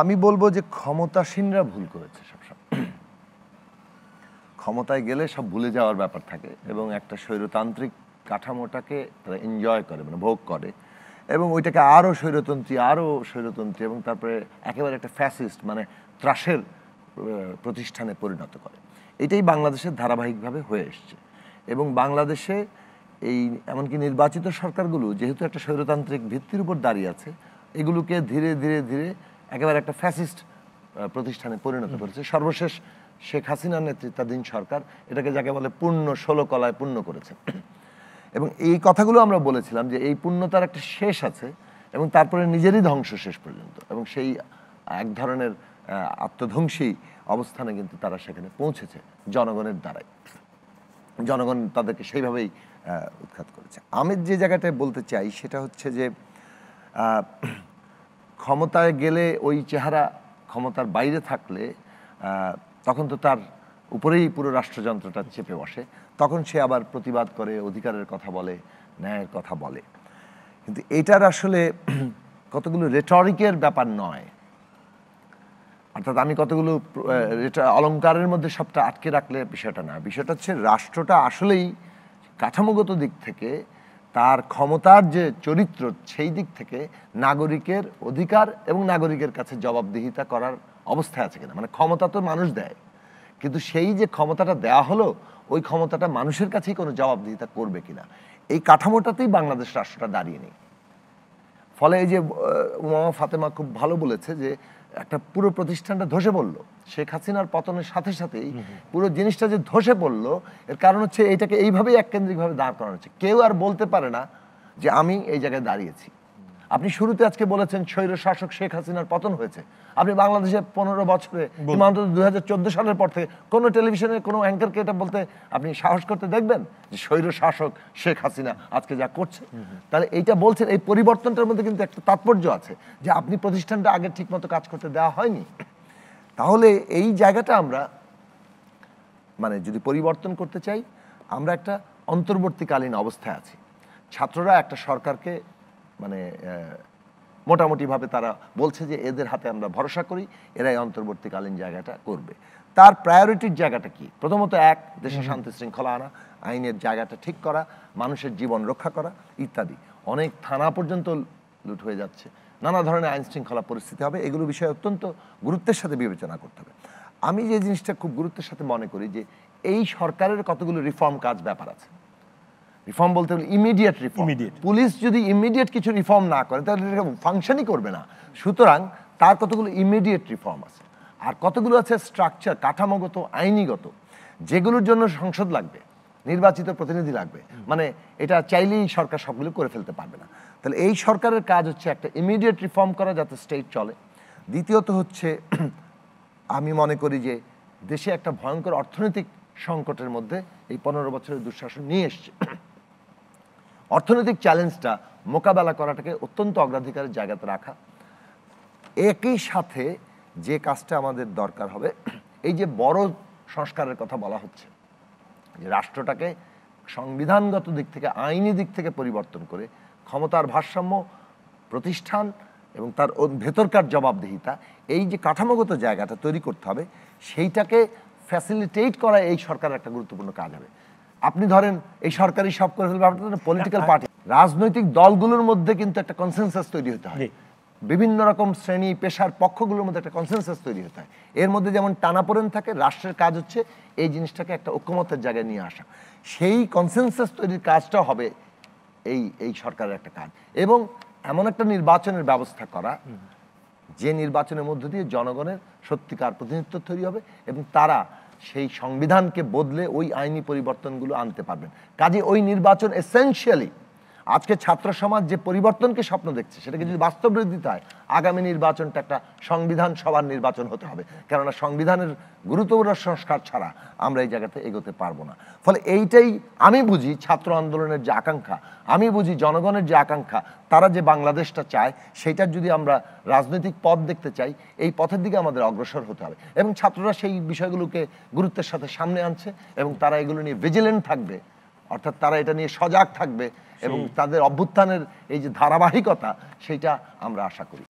আমি বলবো যে ক্ষমতাসীনরা ভুল করেছে সবসময় ক্ষমতায় গেলে সব ভুলে যাওয়ার ব্যাপার থাকে এবং একটা স্বৈরতান্ত্রিক কাঠামোটাকে তারা এনজয় করে মানে ভোগ করে এবং ওইটাকে আরও স্বৈরতন্ত্রী আরও স্বৈরতন্ত্রী এবং তারপরে একেবারে একটা ফ্যাসিস্ট মানে ত্রাসের প্রতিষ্ঠানে পরিণত করে এটাই বাংলাদেশের ধারাবাহিকভাবে হয়ে এসছে এবং বাংলাদেশে এই এমনকি নির্বাচিত সরকারগুলো যেহেতু একটা স্বৈরতান্ত্রিক ভিত্তির উপর দাঁড়িয়ে আছে এগুলোকে ধীরে ধীরে ধীরে একেবারে একটা ফ্যাসিস্ট প্রতিষ্ঠানে পরিণত করেছে সর্বশেষ শেখ হাসিনার নেতৃত্বাধীন সরকার এটাকে যাকে বলে পূর্ণ ষোলো কলায় পূর্ণ করেছে এবং এই কথাগুলো আমরা বলেছিলাম যে এই পূর্ণতার একটা শেষ আছে এবং তারপরে নিজেরই ধ্বংস শেষ পর্যন্ত এবং সেই এক ধরনের আত্মধ্বংসী অবস্থানে কিন্তু তারা সেখানে পৌঁছেছে জনগণের দ্বারাই জনগণ তাদেরকে সেইভাবেই উৎখাত করেছে আমি যে জায়গাটায় বলতে চাই সেটা হচ্ছে যে ক্ষমতায় গেলে ওই চেহারা ক্ষমতার বাইরে থাকলে তখন তো তার উপরেই পুরো রাষ্ট্রযন্ত্রটা চেপে বসে তখন সে আবার প্রতিবাদ করে অধিকারের কথা বলে ন্যায়ের কথা বলে কিন্তু এটার আসলে কতগুলো রেটরিকের ব্যাপার নয় অর্থাৎ আমি কতগুলো অলঙ্কারের মধ্যে সবটা আটকে রাখলে বিষয়টা না বিষয়টা হচ্ছে রাষ্ট্রটা আসলেই কাঠামোগত দিক থেকে তার ক্ষমতার যে চরিত্র সেই দিক থেকে নাগরিকের অধিকার এবং নাগরিকের কাছে জবাবদিহিতা করার অবস্থায় আছে কিনা মানে ক্ষমতা তো মানুষ দেয় কিন্তু সেই যে ক্ষমতাটা দেয়া হলো ওই ক্ষমতাটা মানুষের কাছেই কোনো জবাবদিহিতা করবে কিনা এই কাঠামোটাতেই বাংলাদেশ রাষ্ট্রটা দাঁড়িয়ে নেই ফলে এই যে ওমামা ফাতেমা খুব ভালো বলেছে যে একটা পুরো প্রতিষ্ঠানটা ধসে পড়লো শেখ হাসিনার পতনের সাথে সাথেই পুরো জিনিসটা যে ধসে পড়লো এর কারণ হচ্ছে এইটাকে এইভাবেই এককেন্দ্রিকভাবে দাঁড় করানো হচ্ছে কেউ আর বলতে পারে না যে আমি এই জায়গায় দাঁড়িয়েছি আপনি শুরুতে আজকে বলেছেন স্বৈর শাসক শেখ হাসিনার পতন হয়েছে আপনি বাংলাদেশে পনেরো বছরে কিংবা দুই হাজার চোদ্দ সালের পর থেকে কোনো টেলিভিশনের কোনো অ্যাঙ্কারকে এটা বলতে আপনি সাহস করতে দেখবেন যে স্বৈর শাসক শেখ হাসিনা আজকে যা করছে তাহলে এইটা বলছেন এই পরিবর্তনটার মধ্যে কিন্তু একটা তাৎপর্য আছে যে আপনি প্রতিষ্ঠানটা আগে ঠিকমতো কাজ করতে দেওয়া হয়নি তাহলে এই জায়গাটা আমরা মানে যদি পরিবর্তন করতে চাই আমরা একটা অন্তর্বর্তীকালীন অবস্থায় আছি ছাত্ররা একটা সরকারকে মানে মোটামুটিভাবে তারা বলছে যে এদের হাতে আমরা ভরসা করি এরাই অন্তর্বর্তীকালীন জায়গাটা করবে তার প্রায়োরিটির জায়গাটা কি প্রথমত এক দেশে শান্তি শৃঙ্খলা আনা আইনের জায়গাটা ঠিক করা মানুষের জীবন রক্ষা করা ইত্যাদি অনেক থানা পর্যন্ত লুট হয়ে যাচ্ছে নানা ধরনের আইন শৃঙ্খলা পরিস্থিতি হবে এগুলো বিষয়ে অত্যন্ত গুরুত্বের সাথে বিবেচনা করতে হবে আমি যে জিনিসটা খুব গুরুত্বের সাথে মনে করি যে এই সরকারের কতগুলো রিফর্ম কাজ ব্যাপার আছে রিফর্ম বলতে হলে ইমিডিয়েট রিফর্ম পুলিশ যদি ইমিডিয়েট কিছু রিফর্ম না করে তাহলে ফাংশনই করবে না সুতরাং তার কতগুলো ইমিডিয়েট রিফর্ম আছে আর কতগুলো আছে স্ট্রাকচার কাঠামোগত আইনিগত যেগুলোর জন্য সংসদ লাগবে নির্বাচিত প্রতিনিধি লাগবে মানে এটা চাইলেই সরকার সবগুলো করে ফেলতে পারবে না তাহলে এই সরকারের কাজ হচ্ছে একটা ইমিডিয়েট রিফর্ম করা যাতে স্টেট চলে দ্বিতীয়ত হচ্ছে আমি মনে করি যে দেশে একটা ভয়ঙ্কর অর্থনৈতিক সংকটের মধ্যে এই পনেরো বছরের দুঃশাসন নিয়ে এসছে অর্থনৈতিক চ্যালেঞ্জটা মোকাবেলা করাটাকে অত্যন্ত অগ্রাধিকারের জায়গাতে রাখা একই সাথে যে কাজটা আমাদের দরকার হবে এই যে বড় সংস্কারের কথা বলা হচ্ছে যে রাষ্ট্রটাকে সংবিধানগত দিক থেকে আইনি দিক থেকে পরিবর্তন করে ক্ষমতার ভারসাম্য প্রতিষ্ঠান এবং তার ভেতরকার জবাবদিহিতা এই যে কাঠামোগত জায়গাটা তৈরি করতে হবে সেইটাকে ফ্যাসিলিটেট করা এই সরকারের একটা গুরুত্বপূর্ণ কাজ হবে আপনি ধরেন এই সরকারি সব করে ফেলবে আপনার পলিটিক্যাল পার্টি রাজনৈতিক দলগুলোর মধ্যে কিন্তু একটা কনসেনসাস তৈরি হতে হয় বিভিন্ন রকম শ্রেণী পেশার পক্ষগুলোর মধ্যে একটা কনসেনসাস তৈরি হতে হয় এর মধ্যে যেমন টানাপোড়েন থাকে রাষ্ট্রের কাজ হচ্ছে এই জিনিসটাকে একটা ঐক্যমতের জায়গায় নিয়ে আসা সেই কনসেনসাস তৈরির কাজটা হবে এই এই সরকারের একটা কাজ এবং এমন একটা নির্বাচনের ব্যবস্থা করা যে নির্বাচনের মধ্য দিয়ে জনগণের সত্যিকার প্রতিনিধিত্ব তৈরি হবে এবং তারা সেই সংবিধানকে বদলে ওই আইনি পরিবর্তনগুলো আনতে পারবেন কাজে ওই নির্বাচন এসেন্সিয়ালি আজকে ছাত্র সমাজ যে পরিবর্তনকে স্বপ্ন দেখছে সেটাকে যদি বাস্তব দিতে হয় আগামী নির্বাচনটা একটা সংবিধান সভার নির্বাচন হতে হবে কেননা সংবিধানের গুরুত্বপূর্ণ সংস্কার ছাড়া আমরা এই জায়গাতে এগোতে পারবো না ফলে এইটাই আমি বুঝি ছাত্র আন্দোলনের যে আকাঙ্ক্ষা আমি বুঝি জনগণের যে আকাঙ্ক্ষা তারা যে বাংলাদেশটা চায় সেটার যদি আমরা রাজনৈতিক পথ দেখতে চাই এই পথের দিকে আমাদের অগ্রসর হতে হবে এবং ছাত্ররা সেই বিষয়গুলোকে গুরুত্বের সাথে সামনে আনছে এবং তারা এগুলো নিয়ে ভিজিলেন্ট থাকবে অর্থাৎ তারা এটা নিয়ে সজাগ থাকবে এবং তাদের অভ্যুত্থানের এই যে ধারাবাহিকতা সেটা আমরা আশা করি